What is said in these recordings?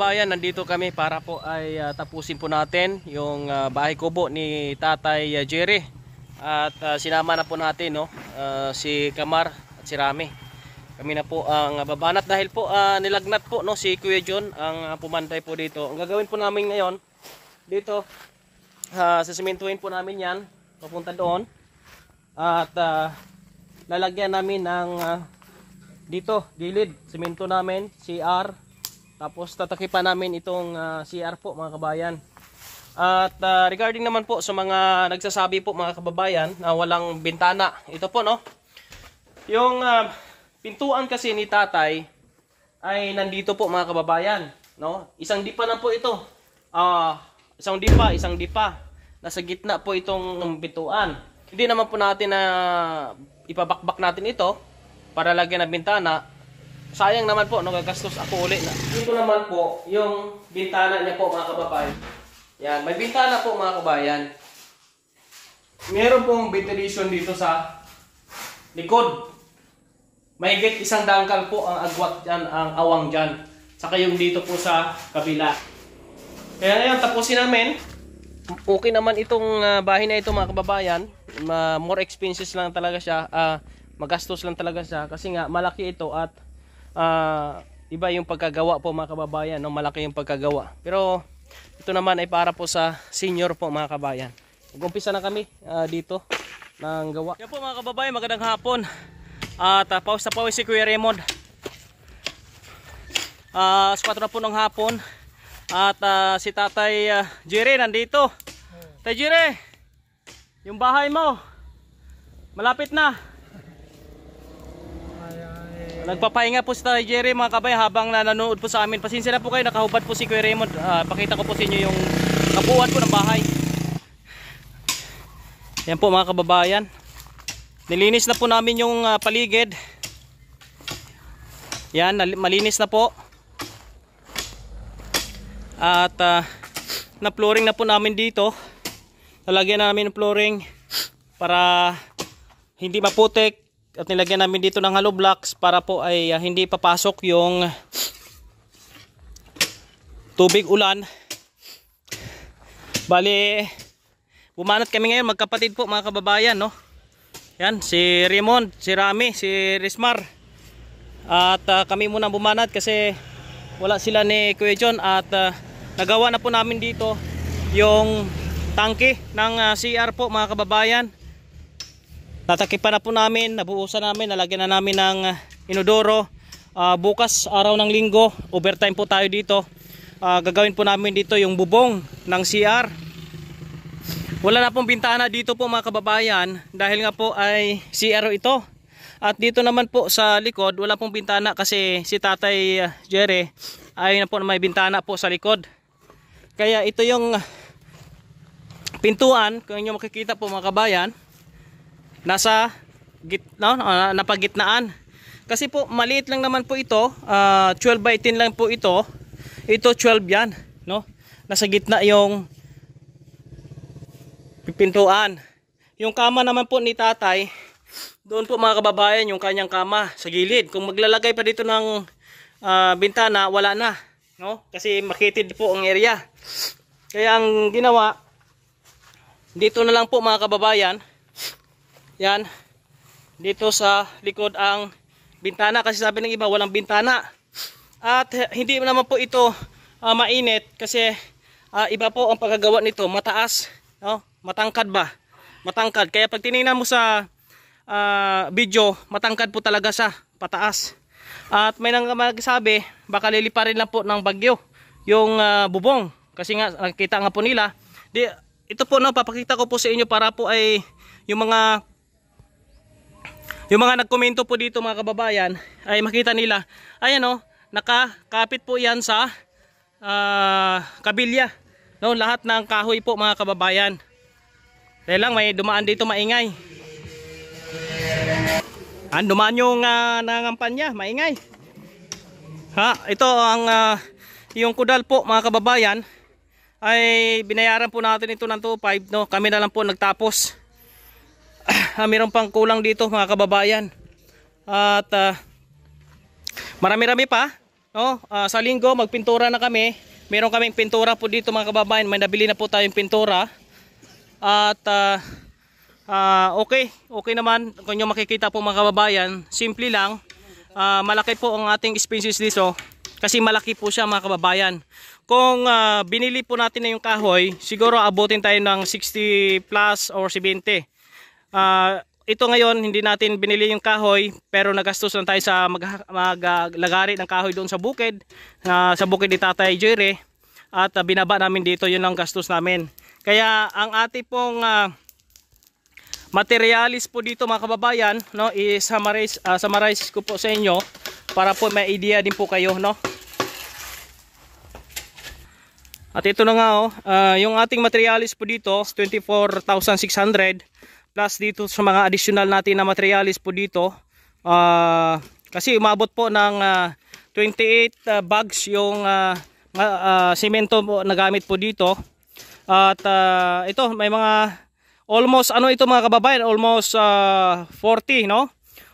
kabayan, nandito kami para po ay uh, tapusin po natin yung uh, bahay kubo ni Tatay uh, Jerry. At uh, sinama na po natin no, uh, si Kamar at si Rami. Kami na po ang babanat dahil po uh, nilagnat po no, si Kuya John ang uh, pumantay po dito. Ang gagawin po namin ngayon, dito, uh, sasimentuin po namin yan, papunta doon. At uh, lalagyan namin ng uh, dito, gilid, simento namin, CR, tapos tatakipan namin itong uh, ah, CR po mga kabayan. At uh, regarding naman po sa mga nagsasabi po mga kababayan na walang bintana. Ito po no. Yung uh, pintuan kasi ni tatay ay nandito po mga kababayan. No? Isang dipa lang po ito. Uh, isang dipa, isang dipa. Nasa gitna po itong pintuan. Hindi naman po natin na uh, ipabakbak natin ito para lagyan ng bintana sayang naman po, no? nagagastos ako uli na. Dito naman po, yung bintana niya po mga kababayan. Yan, may bintana po mga kababayan. Meron pong ventilation dito sa likod. May get isang dangkal po ang agwat dyan, ang awang dyan. Saka yung dito po sa kabila. Kaya ngayon, tapusin namin. Okay naman itong uh, bahay na ito mga kababayan. Uh, more expenses lang talaga siya. Uh, magastos lang talaga siya. Kasi nga, malaki ito at uh, iba yung pagkagawa po mga kababayan. No? Malaki yung pagkagawa. Pero ito naman ay para po sa senior po mga kababayan. Mag-umpisa na kami uh, dito ng gawa. Yan po mga kababayan, magandang hapon. At uh, ah, pawis na pawis si Kuya Raymond. Uh, sa na po ng hapon. At uh, si Tatay uh, Jerry nandito. Tatay Jerry, yung bahay mo, malapit na. Nagpapahinga po si Tatay Jerry mga kabay habang nanonood po sa amin. Pasensya na po kayo, nakahubad po si Kuya Raymond. Uh, pakita ko po sa inyo yung kabuuan po ng bahay. Yan po mga kababayan. Nilinis na po namin yung uh, paligid. Yan, malinis na po. At uh, na-flooring na po namin dito. Nalagyan na namin ng flooring para hindi maputik at nilagyan namin dito ng hollow blocks para po ay uh, hindi papasok yung tubig ulan bali bumanat kami ngayon magkapatid po mga kababayan no yan si Raymond si Rami si Rismar at uh, kami muna bumanat kasi wala sila ni Kuya John at uh, nagawa na po namin dito yung tangke ng uh, CR po mga kababayan natakipan na po namin, nabuusan namin, nalagyan na namin ng ah, inodoro. Uh, bukas araw ng linggo, overtime po tayo dito. Uh, gagawin po namin dito yung bubong ng CR. Wala na pong bintana dito po mga kababayan dahil nga po ay CR ito. At dito naman po sa likod, wala pong bintana kasi si Tatay Jerry ay na po na may bintana po sa likod. Kaya ito yung pintuan, kung inyo makikita po mga kabayan, nasa gitna, uh, napagitnaan. Kasi po maliit lang naman po ito, uh, ah, 12 by 18 lang po ito. Ito 12 'yan, no? Nasa gitna yung pintuan. Yung kama naman po ni tatay, doon po mga kababayan yung kanyang kama sa gilid. Kung maglalagay pa dito ng uh, bintana, wala na, no? Kasi makitid po ang area. Kaya ang ginawa dito na lang po mga kababayan, yan. Dito sa likod ang bintana kasi sabi ng iba walang bintana. At hindi naman po ito uh, mainit kasi uh, iba po ang pagkagawa nito. Mataas, no? matangkad ba? Matangkad. Kaya pag tiningnan mo sa uh, video, matangkad po talaga siya. Pataas. At may nang magsabi, baka liliparin lang po ng bagyo yung uh, bubong. Kasi nga, nakita nga po nila. Di, ito po, no, papakita ko po sa inyo para po ay yung mga yung mga nagkomento po dito mga kababayan ay makita nila, ayan o, nakakapit po yan sa uh, kabilya. No, lahat ng kahoy po mga kababayan. Kaya lang may dumaan dito maingay. Ang dumaan yung uh, ah, nangampan maingay. Ha, ito ang uh, yung kudal po mga kababayan ay binayaran po natin ito ng 2.5 no. Kami na lang po nagtapos ah, ah mayroon pang kulang dito mga kababayan at ah, marami-rami pa no? ah, sa linggo magpintura na kami meron kaming pintura po dito mga kababayan may nabili na po tayong pintura at ah, ah, okay okay naman kung nyo makikita po mga kababayan simple lang ah, malaki po ang ating expenses dito kasi malaki po siya mga kababayan kung ah, binili po natin na yung kahoy siguro abutin tayo ng 60 plus or 70 uh, ito ngayon hindi natin binili yung kahoy pero nagastos lang tayo sa maglagari mag, ng kahoy doon sa bukid na sa bukid ni Tatay Jerry at uh, binaba namin dito yun lang gastos namin kaya ang ati pong uh, materialis po dito mga kababayan no, i-summarize uh, summarize ko po sa inyo para po may idea din po kayo no at ito na nga oh, uh, yung ating materialis po dito 24,600 Plus dito sa mga additional natin na materialis po dito. Uh, kasi umabot po ng uh, 28 uh, bags yung uh, uh, simento po na gamit po dito. At uh, ito may mga almost ano ito mga kababayan almost uh, 40 no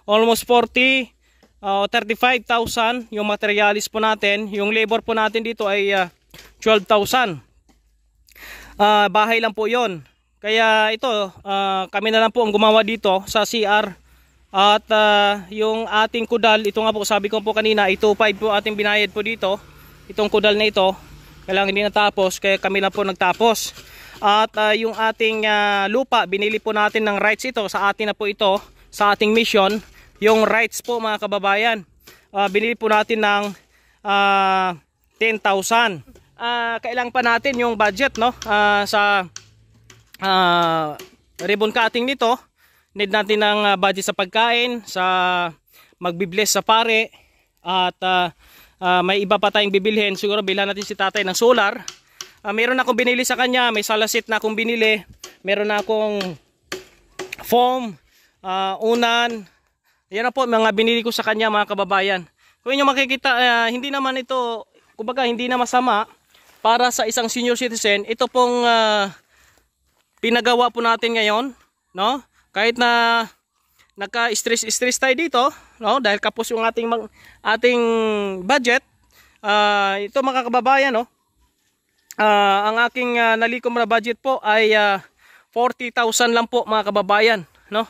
almost 40 uh, 35,000 yung materialis po natin yung labor po natin dito ay uh, 12,000 uh, bahay lang po yon kaya ito, uh, kami na lang po ang gumawa dito sa CR. At uh, yung ating kudal, ito nga po sabi ko po kanina, 2.5 po ating binayad po dito. Itong kudal na ito, kailangan hindi natapos, kaya kami na po nagtapos. At uh, yung ating uh, lupa, binili po natin ng rights ito, sa atin na po ito, sa ating mission. Yung rights po mga kababayan, uh, binili po natin ng uh, 10,000. Uh, kailangan pa natin yung budget no, uh, sa uh, ribbon cutting nito need natin ng uh, budget sa pagkain sa magbibless sa pare at uh, uh, may iba pa tayong bibilhin siguro bilhan natin si tatay ng solar uh, meron akong binili sa kanya may salasit na akong binili meron akong foam uh, unan yan na po mga binili ko sa kanya mga kababayan kung inyo makikita uh, hindi naman ito kumbaga hindi na masama para sa isang senior citizen ito pong uh, pinagawa po natin ngayon, no? Kahit na naka-stress-stress tayo dito, no? Dahil kapos yung ating mag, ating budget, uh, ito mga kababayan, no? Uh, ang aking uh, nalikom na budget po ay uh, 40,000 lang po mga kababayan, no?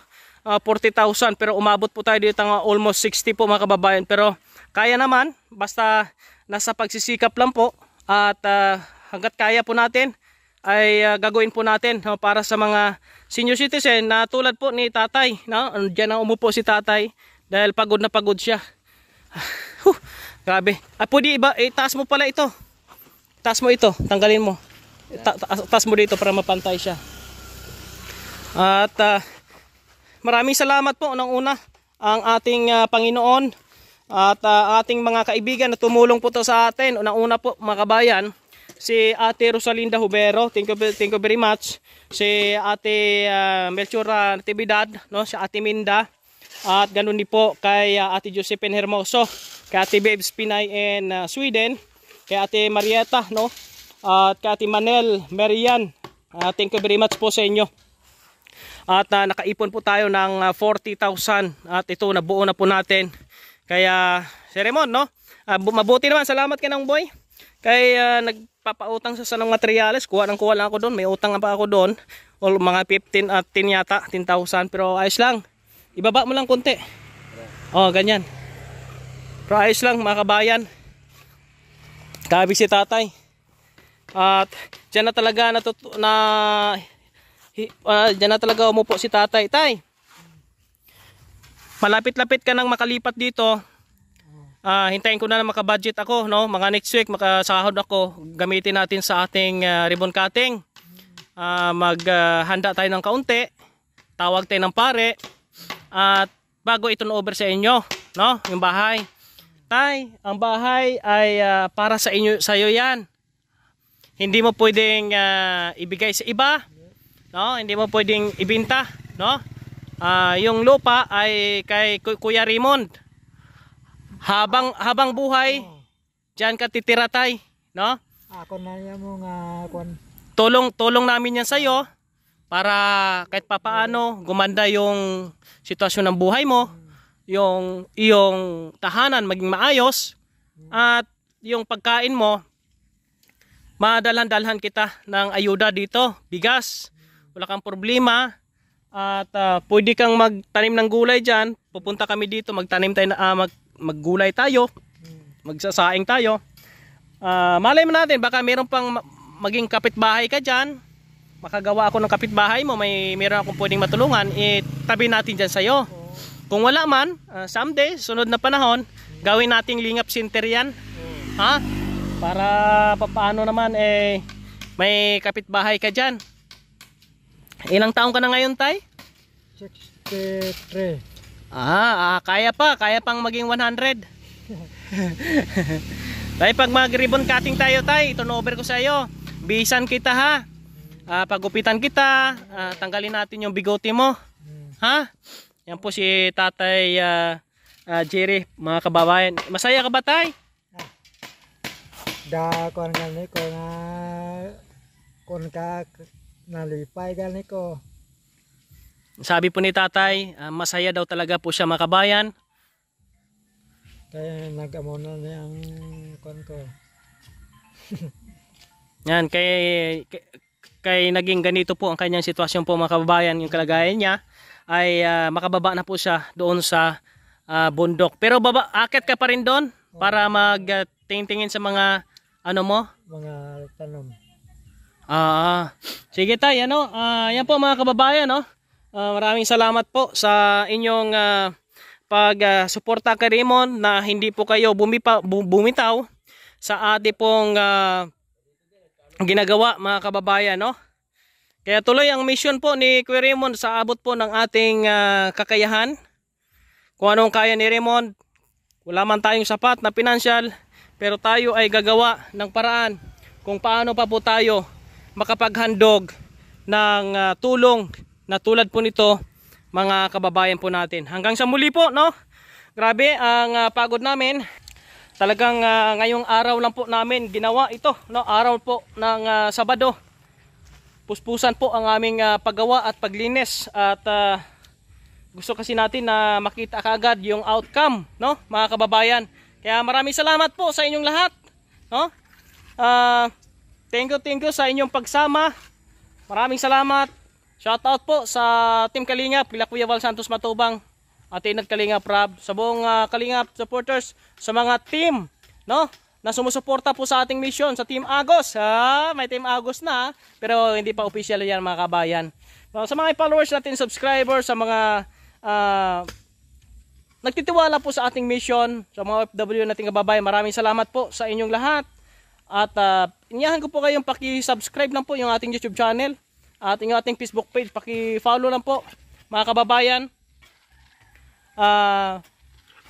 Uh, 40,000 pero umabot po tayo dito ng almost 60 po mga kababayan pero kaya naman basta nasa pagsisikap lang po at uh, hanggat kaya po natin ay uh, gagawin po natin no, para sa mga senior citizen na tulad po ni tatay. No? Diyan ang umupo si tatay dahil pagod na pagod siya. huh, grabe. Ah, pwede iba, eh, taas mo pala ito. Taas mo ito, tanggalin mo. Ta taas, mo dito para mapantay siya. At uh, maraming salamat po ng una ang ating uh, Panginoon at uh, ating mga kaibigan na tumulong po to sa atin. una una po mga kabayan, si Ate Rosalinda Hubero. Thank you, thank you very much. Si Ate uh, ah, Melchor Natividad, no? si Ate Minda. At ganun din po kay uh, Ate Josephine Hermoso, kay Ate Babes Pinay in uh, Sweden, kay Ate Marieta, no? At kay Ate Manel Merian. Uh, thank you very much po sa inyo. At uh, nakaipon po tayo ng uh, 40,000 at ito nabuo na po natin. Kaya, Seremon, no? Uh, mabuti naman. Salamat ka ng boy. Kaya uh, nagpapautang sa sanang materyales. Kuha ng kuha lang ako doon. May utang pa ako doon. O mga 15 at 10 yata. 10,000. Pero ayos lang. Ibaba mo lang konti. oh, ganyan. Pero ayos lang mga kabayan. Kabi si tatay. At dyan na talaga na, na uh, dyan na talaga umupo si tatay. Tay, malapit-lapit ka nang makalipat dito uh, hintayin ko na lang makabudget ako, no? Mga next week makasahod ako. Gamitin natin sa ating uh, ribbon cutting. Uh, maghanda uh, tayo ng kaunti. Tawag tayo ng pare. At bago ito na over sa inyo, no? Yung bahay. Tay, ang bahay ay uh, para sa inyo sa iyo 'yan. Hindi mo pwedeng uh, ibigay sa iba. No? Hindi mo pwedeng ibenta, no? Uh, yung lupa ay kay Kuya Raymond. Habang habang buhay, oh. diyan ka titira tay, no? Ako na yan mo nga kon. Tulong tulong namin yan sa iyo para kahit papaano oh. gumanda yung sitwasyon ng buhay mo, hmm. yung yung tahanan maging maayos hmm. at yung pagkain mo madalan-dalhan kita ng ayuda dito, bigas. Hmm. Wala kang problema. At uh, pwede kang magtanim ng gulay diyan. Pupunta kami dito, magtanim tayo uh, mag maggulay tayo, magsasaing tayo. Uh, malay mo natin, baka meron pang maging kapitbahay ka dyan, makagawa ako ng kapitbahay mo, may meron akong pwedeng matulungan, itabi eh, natin dyan sa'yo. Kung wala man, uh, someday, sunod na panahon, gawin nating lingap center yan. Ha? Para paano naman, eh, may kapitbahay ka dyan. Ilang taong ka na ngayon, Tay? 63. Ah, ah kaya pa, kaya pang maging 100. tay, pag mag-ribbon cutting tayo, tay, turnover ko sa iyo. Bisan kita ha. Ah, pagupitan kita, ah, tanggalin natin yung bigote mo. Ha? Yan po si Tatay uh, uh, Jerry, mga kababayan. Masaya ka ba, tay? Da kon ganito ko na kon ka nalipay ganito ko. Sabi po ni tatay, ah, masaya daw talaga po siya makabayan. Kaya nag-amo na niya ang kon ko. Yan, kay, kay, kay naging ganito po ang kanyang sitwasyon po mga kababayan. Yung kalagayan niya ay uh, makababa na po siya doon sa uh, bundok. Pero baba, akit ka pa rin doon para magtingtingin tingin sa mga ano mo? Mga tanong. Ah, sige tayo, ano? Ah, yan po mga kababayan, no? Oh. Ah, maraming salamat po sa inyong uh, ah, pag-suporta ah, uh, kay Raymond na hindi po kayo bumipa, bumitaw sa ate pong uh, ginagawa mga kababayan. No? Kaya tuloy ang mission po ni Kuya Raymond sa abot po ng ating uh, kakayahan. Kung anong kaya ni Raymond, wala man tayong sapat na financial pero tayo ay gagawa ng paraan kung paano pa po tayo makapaghandog ng uh, tulong na tulad po nito mga kababayan po natin. Hanggang sa muli po, no? Grabe ang uh, pagod namin. Talagang uh, ngayong araw lang po namin ginawa ito, no? Araw po ng uh, Sabado. Puspusan po ang aming uh, paggawa at paglinis at uh, gusto kasi natin na makita kaagad yung outcome, no? Mga kababayan. Kaya maraming salamat po sa inyong lahat, no? Uh, thank you, thank you sa inyong pagsama. Maraming salamat. Shoutout po sa Team Kalinga, kila Kuya Val Santos Matubang, at Inad Kalingap Rab, sa buong uh, ah, Kalingap supporters, sa mga team, no? na sumusuporta po sa ating mission sa Team Agos. Ha? Ah, may Team Agos na, pero hindi pa official yan mga kabayan. So, ah, sa mga followers natin, subscribers, sa mga uh, nagtitiwala po sa ating mission, sa mga OFW nating kababayan, maraming salamat po sa inyong lahat. At uh, inyahan ko po kayong paki-subscribe lang po yung ating YouTube channel ating ating Facebook page. Paki-follow lang po mga kababayan. Uh,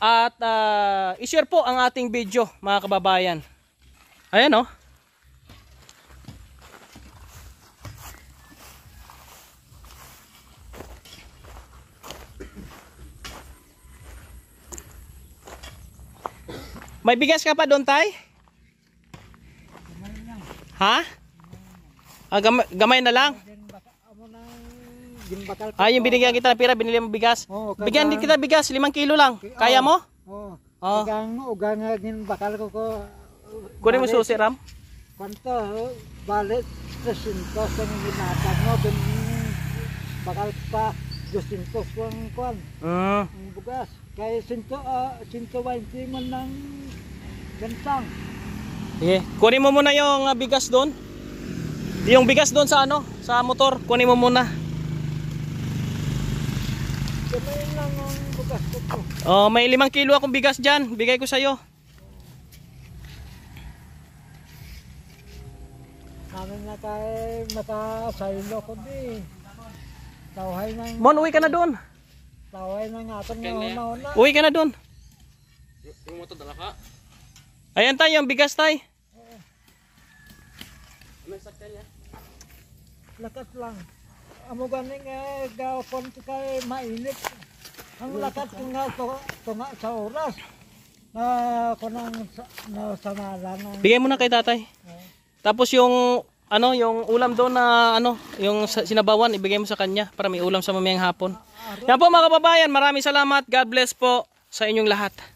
at uh, i-share po ang ating video mga kababayan. Ayan oh. May bigas ka pa doon, Tay? Ha? Ah, gamay, gamay na lang? yung Ah, yung binigyan kita ng pira, binili mo bigas. Oh, Bigyan din kita bigas, 5 kilo lang. Kaya mo? Oo. Oh, oh. Kagang ugang yung bakal ko ko. Kunin mo susi, Ram. Kanto, balit, 300 ang binatag mo. Bin, bakal pa 200 ang kwan. Mm. Ang bugas. Kaya 100, 120 ah, man ng gantang. Sige, kunin mo muna yung bigas doon. Yung bigas doon sa ano, sa motor, kunin mo muna. Gamayin lang ang bugas ko. Oh, may limang kilo akong bigas dyan. Bigay ko sa'yo. Amin na tayo matasayo ko di. Tawhay na. Mon, uwi ka na doon. Tawhay na nga atong una-una. Uwi ka na doon. motor dala ka. Ayan tayo, ang bigas tayo. Ano sakyan niya? Lakas lang amo gani nga gapon kay mainit. Ang lakat ko nga to, to nga sa oras. Na kunang na sama lang. ang- Bigay mo na kay tatay. Tapos yung ano, yung ulam doon na ano, yung sinabawan, ibigay mo sa kanya para may ulam sa mamayang hapon. Ah, ah, Yan po mga kababayan, maraming salamat. God bless po sa inyong lahat.